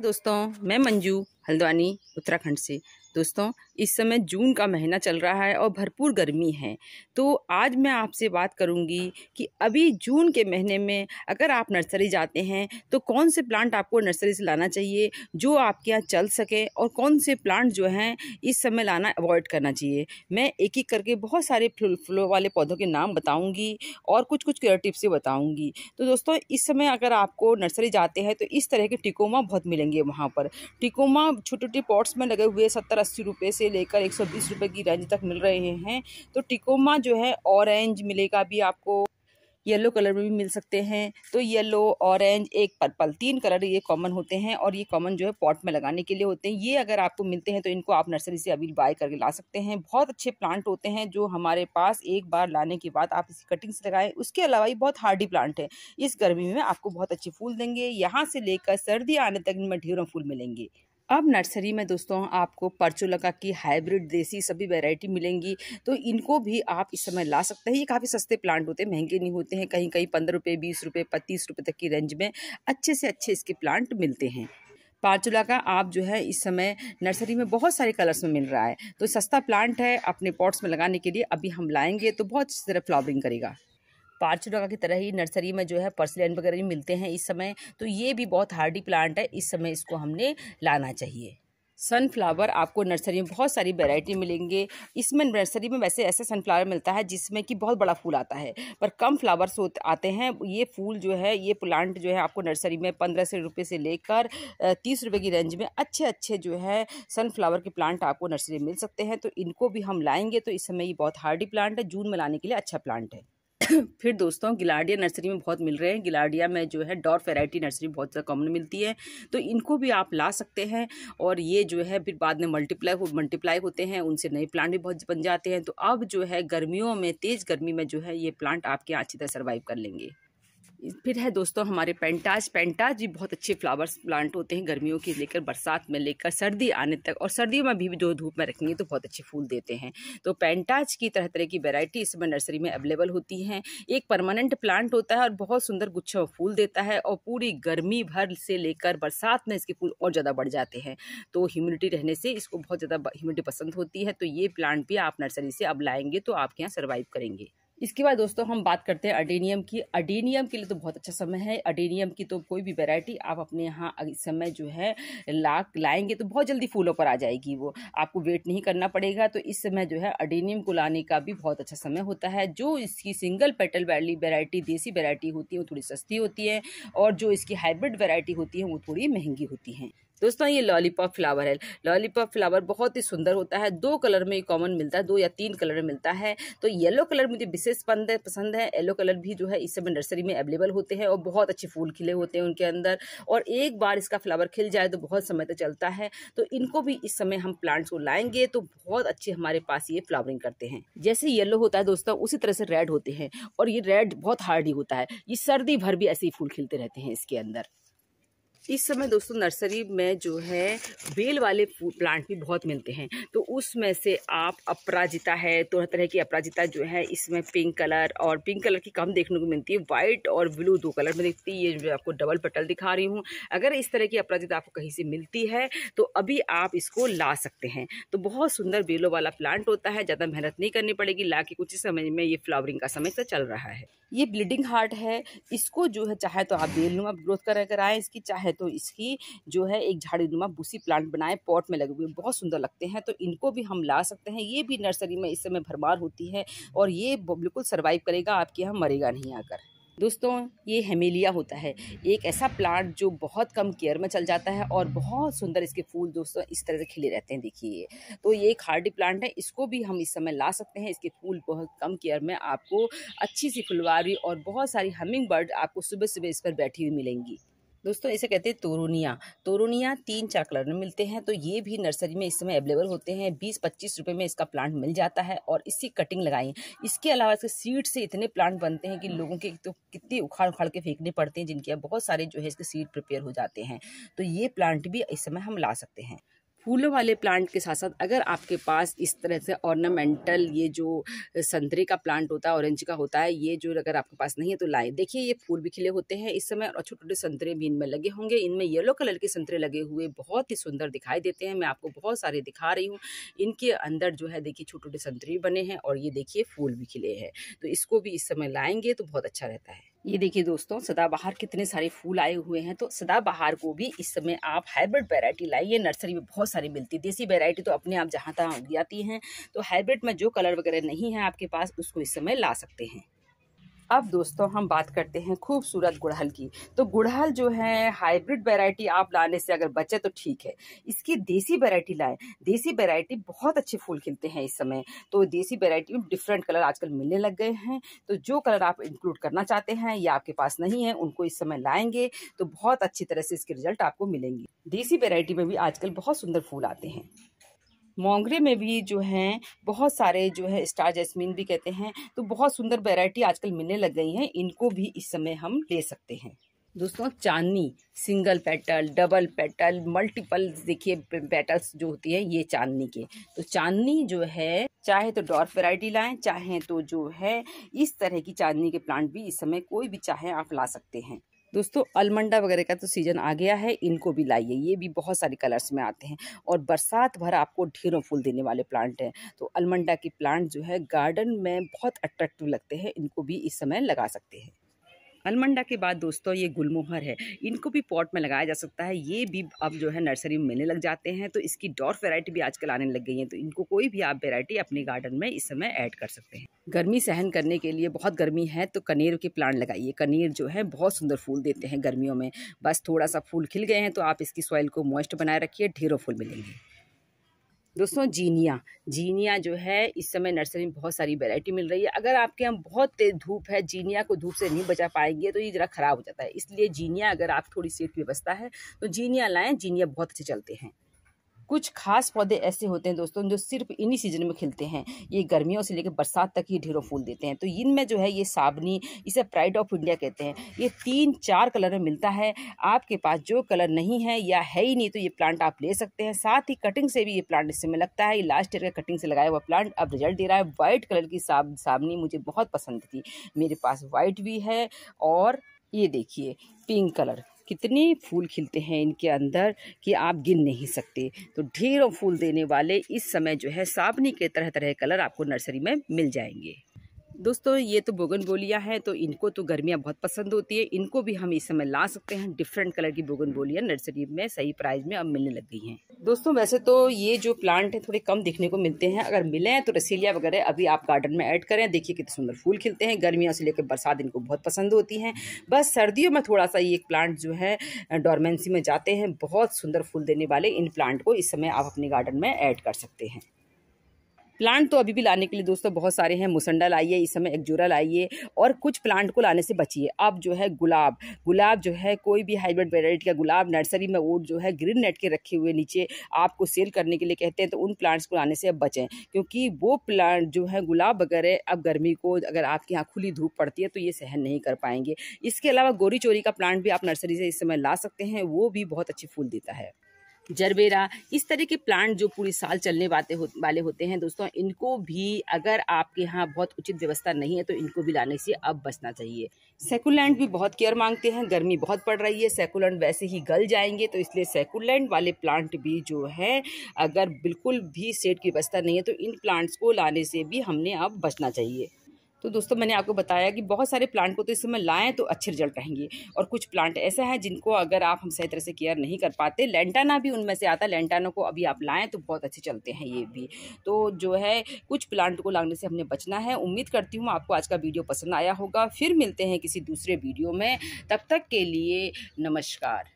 दोस्तों मैं मंजू हल्द्वानी उत्तराखंड से दोस्तों इस समय जून का महीना चल रहा है और भरपूर गर्मी है तो आज मैं आपसे बात करूंगी कि अभी जून के महीने में अगर आप नर्सरी जाते हैं तो कौन से प्लांट आपको नर्सरी से लाना चाहिए जो आपके यहाँ चल सके और कौन से प्लांट जो हैं इस समय लाना अवॉइड करना चाहिए मैं एक एक करके बहुत सारे फूलों वाले पौधों के नाम बताऊँगी और कुछ कुछ केयर टिप्स भी बताऊँगी तो दोस्तों इस समय अगर आपको नर्सरी जाते हैं तो इस तरह के टिकोमा बहुत मिलेंगे वहाँ पर टिकोमा छोटे छोटे पॉट्स में लगे हुए सत्तर अस्सी रुपये से लेकर एक सौ बीस रुपये की रेंज तक मिल रहे हैं तो टिकोमा जो है ऑरेंज मिलेगा भी आपको येलो कलर में भी मिल सकते हैं तो येलो ऑरेंज एक पर्पल तीन कलर ये कॉमन होते हैं और ये कॉमन जो है पॉट में लगाने के लिए होते हैं ये अगर आपको मिलते हैं तो इनको आप नर्सरी से अभी बाय करके ला सकते हैं बहुत अच्छे प्लांट होते हैं जो हमारे पास एक बार लाने के बाद आप इसकी कटिंग्स लगाएं उसके अलावा ये बहुत हार्डी प्लांट है इस गर्मी में आपको बहुत अच्छे फूल देंगे यहाँ से लेकर सर्दी आने तक इनमें ढेरों फूल मिलेंगे अब नर्सरी में दोस्तों आपको परचोलका की हाइब्रिड देसी सभी वैरायटी मिलेंगी तो इनको भी आप इस समय ला सकते हैं ये काफ़ी सस्ते प्लांट होते हैं महंगे नहीं होते हैं कहीं कहीं पंद्रह रुपये बीस रुपये पच्चीस रुपये तक की रेंज में अच्छे से अच्छे इसके प्लांट मिलते हैं पार्चुला का आप जो है इस समय नर्सरी में बहुत सारे कलर्स में मिल रहा है तो सस्ता प्लांट है अपने पॉट्स में लगाने के लिए अभी हम लाएंगे तो बहुत अच्छी तरह फ्लावरिंग करेगा पार्च डॉगा की तरह ही नर्सरी में जो है पर्सलैन वगैरह भी मिलते हैं इस समय तो ये भी बहुत हार्डी प्लांट है इस समय इसको हमने लाना चाहिए सनफ्लावर आपको नर्सरी में बहुत सारी वैरायटी मिलेंगे इसमें नर्सरी में वैसे ऐसे सनफ्लावर मिलता है जिसमें कि बहुत बड़ा फूल आता है पर कम फ्लावर्स आते हैं ये फूल जो है ये प्लांट जो है आपको नर्सरी में पंद्रह से रुपये से लेकर तीस रुपये की रेंज में अच्छे अच्छे जो है सनफ्लावर के प्लांट आपको नर्सरी में मिल सकते हैं तो इनको भी हम लाएंगे तो इस समय ये बहुत हार्डी प्लांट है जून में लाने के लिए अच्छा प्लांट है फिर दोस्तों गिलाडिया नर्सरी में बहुत मिल रहे हैं गिलाडिया में जो है डॉर वेराइटी नर्सरी बहुत ज़्यादा कॉमन मिलती है तो इनको भी आप ला सकते हैं और ये जो है फिर बाद में मल्टीप्लाई हो मल्टीप्लाई होते हैं उनसे नए प्लांट भी बहुत बन जाते हैं तो अब जो है गर्मियों में तेज़ गर्मी में जो है ये प्लांट आपके अच्छी तरह सर्वाइव कर लेंगे फिर है दोस्तों हमारे पेंटाज पेंटाज भी बहुत अच्छे फ्लावर्स प्लांट होते हैं गर्मियों के लेकर बरसात में लेकर सर्दी आने तक और सर्दियों में भी जो धूप में रखेंगे तो बहुत अच्छे फूल देते हैं तो पेंटाज की तरह तरह की वैरायटी इसमें नर्सरी में अवेलेबल होती हैं एक परमानेंट प्लांट होता है और बहुत सुंदर गुच्छा में फूल देता है और पूरी गर्मी भर से लेकर बरसात में इसके फूल और ज़्यादा बढ़ जाते हैं तो ह्यूमिडिटी रहने से इसको बहुत ज़्यादा ह्यूमिडिटी पसंद होती है तो ये प्लांट भी आप नर्सरी से अब लाएंगे तो आपके यहाँ सर्वाइव करेंगे इसके बाद दोस्तों हम बात करते हैं अडेनियम की अडेनियम के लिए तो बहुत अच्छा समय है अडेनियम की तो कोई भी वैरायटी आप अपने यहाँ इस समय जो है ला लाएंगे तो बहुत जल्दी फूलों पर आ जाएगी वो आपको वेट नहीं करना पड़ेगा तो इस समय जो है अडेनियम को लाने का भी बहुत अच्छा समय होता है जो इसकी सिंगल पेटल वाली वेरायटी देसी वेरायटी होती है वो थोड़ी सस्ती होती है और जो इसकी हाइब्रिड वेरायटी होती है वो थोड़ी महंगी होती हैं दोस्तों ये लॉलीपॉप फ्लावर है लॉलीपॉप फ्लावर बहुत ही सुंदर होता है दो कलर में कॉमन मिलता है दो या तीन कलर में मिलता है तो येलो कलर मुझे विशेष पसंद है येलो कलर भी जो है इस समय नर्सरी में अवेलेबल होते हैं और बहुत अच्छे फूल खिले होते हैं उनके अंदर और एक बार इसका फ्लावर खिल जाए तो बहुत समय तक चलता है तो इनको भी इस समय हम प्लांट्स को लाएंगे तो बहुत अच्छे हमारे पास ये फ्लावरिंग करते हैं जैसे येलो होता है दोस्तों उसी तरह से रेड होते हैं और ये रेड बहुत हार्डी होता है ये सर्दी भर भी ऐसे ही फूल खिलते रहते हैं इसके अंदर इस समय दोस्तों नर्सरी में जो है बेल वाले प्लांट भी बहुत मिलते हैं तो उसमें से आप अपराजिता है तो तरह की अपराजिता जो है इसमें पिंक कलर और पिंक कलर की कम देखने को मिलती है वाइट और ब्लू दो कलर में देखती है ये मैं आपको डबल पटल दिखा रही हूँ अगर इस तरह की अपराजिता आपको कहीं से मिलती है तो अभी आप इसको ला सकते हैं तो बहुत सुंदर बेलों वाला प्लांट होता है ज़्यादा मेहनत नहीं करनी पड़ेगी ला के कुछ ही समय में ये फ्लावरिंग का समय से चल रहा है ये ब्लीडिंग हार्ट है इसको जो है चाहे तो आप बेल नुमा आप ग्रोथ कर इसकी चाहे तो इसकी जो है एक झाड़ी नुमा बूसी प्लांट बनाए पॉट में लगे हुए बहुत सुंदर लगते हैं तो इनको भी हम ला सकते हैं ये भी नर्सरी में इस समय भरमार होती है और ये बिल्कुल सर्वाइव करेगा आपके यहाँ मरेगा नहीं आकर दोस्तों ये हेमेलिया होता है एक ऐसा प्लांट जो बहुत कम केयर में चल जाता है और बहुत सुंदर इसके फूल दोस्तों इस तरह से खिले रहते हैं देखिए तो ये एक हार्डी प्लांट है इसको भी हम इस समय ला सकते हैं इसके फूल बहुत कम केयर में आपको अच्छी सी फुलवारी और बहुत सारी हमिंग बर्ड आपको सुबह सुबह इस पर बैठी हुई मिलेंगी दोस्तों इसे कहते हैं तोरोनिया तोरोनिया तीन चार कलर में मिलते हैं तो ये भी नर्सरी में इस समय अवेलेबल होते हैं बीस पच्चीस रुपये में इसका प्लांट मिल जाता है और इसकी कटिंग लगाइए इसके अलावा इसके सीड से इतने प्लांट बनते हैं कि लोगों के तो कितने उखाड़ उखाड़ के फेंकने पड़ते हैं जिनके बहुत सारे जो है इसके सीड प्रिपेयर हो जाते हैं तो ये प्लांट भी इस समय हम ला सकते हैं फूलों वाले प्लांट के साथ साथ अगर आपके पास इस तरह से ऑर्नामेंटल ये जो संतरे का प्लांट होता है ऑरेंज का होता है ये जो अगर आपके पास नहीं है तो लाए देखिए ये फूल भी खिले होते हैं इस समय और छोटे छोटे संतरे भी इनमें लगे होंगे इनमें येलो कलर के संतरे लगे हुए बहुत ही सुंदर दिखाई देते हैं मैं आपको बहुत सारे दिखा रही हूँ इनके अंदर जो है देखिए छोटे छोटे संतरे बने हैं और ये देखिए फूल भी खिले हैं तो इसको भी इस समय लाएंगे तो बहुत अच्छा रहता है ये देखिए दोस्तों सदाबहार कितने सारे फूल आए हुए हैं तो सदाबहार को भी इस समय आप हाइब्रिड वैरायटी लाइए नर्सरी में बहुत सारी मिलती है देसी वैरायटी तो अपने आप जहाँ तहाँ उग जाती हैं तो हाइब्रिड में जो कलर वगैरह नहीं है आपके पास उसको इस समय ला सकते हैं अब दोस्तों हम बात करते हैं खूबसूरत गुड़हल की तो गुड़हल जो है हाइब्रिड वैरायटी आप लाने से अगर बचे तो ठीक है इसकी देसी वैरायटी लाएं देसी वैरायटी बहुत अच्छे फूल खिलते हैं इस समय तो देसी वैरायटी में डिफरेंट कलर आजकल मिलने लग गए हैं तो जो कलर आप इंक्लूड करना चाहते हैं या आपके पास नहीं है उनको इस समय लाएंगे तो बहुत अच्छी तरह से इसके रिजल्ट आपको मिलेंगे देसी वेरायटी में भी आजकल बहुत सुंदर फूल आते हैं मोंगरे में भी जो हैं बहुत सारे जो है स्टार जैसमिन भी कहते हैं तो बहुत सुंदर वैरायटी आजकल मिलने लग गई हैं इनको भी इस समय हम ले सकते हैं दोस्तों चांदनी single petal double petal multiple देखिए पेटल्स जो होती है ये चांदनी के तो चांदनी जो है चाहे तो डॉर्फ वैरायटी लाएं चाहे तो जो है इस तरह की चांदनी के प्लांट भी इस समय कोई भी चाहे आप ला सकते हैं दोस्तों अलमंडा वगैरह का तो सीज़न आ गया है इनको भी लाइए ये भी बहुत सारे कलर्स में आते हैं और बरसात भर आपको ढेरों फूल देने वाले प्लांट हैं तो अलमंडा के प्लांट जो है गार्डन में बहुत अट्रैक्टिव लगते हैं इनको भी इस समय लगा सकते हैं अलमंडा के बाद दोस्तों ये गुलमोहर है इनको भी पॉट में लगाया जा सकता है ये भी अब जो है नर्सरी में मिलने लग जाते हैं तो इसकी डॉर्फ वेरायटी भी आजकल आने लग गई है तो इनको कोई भी आप वेरायटी अपने गार्डन में इस समय ऐड कर सकते हैं गर्मी सहन करने के लिए बहुत गर्मी है तो कनेर के प्लांट लगाइए कनेर जो है बहुत सुंदर फूल देते हैं गर्मियों में बस थोड़ा सा फूल खिल गए हैं तो आप इसकी सॉइल को मॉइस्ट बनाए रखिए ढेरों फूल मिलेंगे दोस्तों जीनिया जीनिया जो है इस समय नर्सरी में बहुत सारी वैरायटी मिल रही है अगर आपके यहाँ बहुत तेज धूप है जीनिया को धूप से नहीं बचा पाएंगे तो ये ज़रा ख़राब हो जाता है इसलिए जीनिया अगर आप थोड़ी सेफ व्यवस्था है तो जीनिया लाएँ जीनिया बहुत अच्छे चलते हैं कुछ खास पौधे ऐसे होते हैं दोस्तों जो सिर्फ इन्हीं सीजन में खिलते हैं ये गर्मियों से लेकर बरसात तक ही ढेरों फूल देते हैं तो इनमें जो है ये साबनी इसे प्राइड ऑफ इंडिया कहते हैं ये तीन चार कलर में मिलता है आपके पास जो कलर नहीं है या है ही नहीं तो ये प्लांट आप ले सकते हैं साथ ही कटिंग से भी ये प्लांट इस समय लगता है लास्ट ईयर का कटिंग से लगाया हुआ प्लांट अब रिजल्ट दे रहा है वाइट कलर की साब साबनी मुझे बहुत पसंद थी मेरे पास वाइट भी है और ये देखिए पिंक कलर कितने फूल खिलते हैं इनके अंदर कि आप गिन नहीं सकते तो ढेरों फूल देने वाले इस समय जो है सावनी के तरह तरह कलर आपको नर्सरी में मिल जाएंगे दोस्तों ये तो बोगन बोलिया है तो इनको तो गर्मियाँ बहुत पसंद होती है इनको भी हम इस समय ला सकते हैं डिफरेंट कलर की बोगन बोलिया नर्सरी में सही प्राइस में अब मिलने लग गई हैं दोस्तों वैसे तो ये जो प्लांट है थोड़े कम दिखने को मिलते हैं अगर मिले हैं तो रसीलिया वगैरह अभी आप गार्डन में ऐड करें देखिए कितने सुंदर फूल खिलते हैं गर्मियों से लेकर बरसात इनको बहुत पसंद होती हैं बस सर्दियों में थोड़ा सा ये प्लांट जो है डॉर्मेंसी में जाते हैं बहुत सुंदर फूल देने वाले इन प्लांट को इस समय आप अपने गार्डन में ऐड कर सकते हैं प्लांट तो अभी भी लाने के लिए दोस्तों बहुत सारे हैं मुसंडा लाइए इस समय एक्जोरा लाइए और कुछ प्लांट को लाने से बचिए अब जो है गुलाब गुलाब जो है कोई भी हाइब्रिड वेराइटी का गुलाब नर्सरी में वो जो है ग्रीन नेट के रखे हुए नीचे आपको सेल करने के लिए कहते हैं तो उन प्लांट्स को लाने से अब बचें क्योंकि वो प्लांट जो है गुलाब वगैरह अब गर्मी को अगर आपके यहाँ खुली धूप पड़ती है तो ये सहन नहीं कर पाएंगे इसके अलावा गोरी चोरी का प्लांट भी आप नर्सरी से इस समय ला सकते हैं वो भी बहुत अच्छी फूल देता है जरबेरा इस तरह के प्लांट जो पूरी साल चलने वाते हो, वाले होते हैं दोस्तों इनको भी अगर आपके यहाँ बहुत उचित व्यवस्था नहीं है तो इनको भी लाने से अब बचना चाहिए सेकुलेंट भी बहुत केयर मांगते हैं गर्मी बहुत पड़ रही है सेकुलेंट वैसे ही गल जाएंगे तो इसलिए सेकुलेंट वाले प्लांट भी जो है अगर बिल्कुल भी सेट की व्यवस्था नहीं है तो इन प्लांट्स को लाने से भी हमने अब बचना चाहिए तो दोस्तों मैंने आपको बताया कि बहुत सारे प्लांट को तो इस समय लाएँ तो अच्छे रिजल्ट रहेंगे और कुछ प्लांट ऐसे हैं जिनको अगर आप हम सही तरह से केयर नहीं कर पाते लेंटाना भी उनमें से आता है लेंटाना को अभी आप लाएँ तो बहुत अच्छे चलते हैं ये भी तो जो है कुछ प्लांट को लाने से हमने बचना है उम्मीद करती हूँ आपको आज का वीडियो पसंद आया होगा फिर मिलते हैं किसी दूसरे वीडियो में तब तक के लिए नमस्कार